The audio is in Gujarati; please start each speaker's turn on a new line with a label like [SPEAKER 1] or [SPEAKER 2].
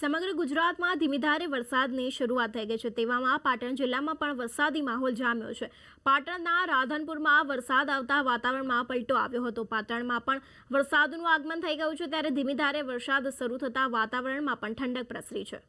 [SPEAKER 1] સમગ્ર ગુજરાતમાં ધીમી ધારે વરસાદની શરૂઆત થઈ ગઈ છે તેવામાં પાટણ જિલ્લામાં પણ વરસાદી માહોલ જામ્યો છે પાટણના રાધનપુરમાં વરસાદ આવતા વાતાવરણમાં પલટો આવ્યો હતો પાટણમાં પણ વરસાદનું આગમન થઈ ગયું છે ત્યારે ધીમી ધારે વરસાદ શરૂ થતાં વાતાવરણમાં પણ ઠંડક પ્રસરી છે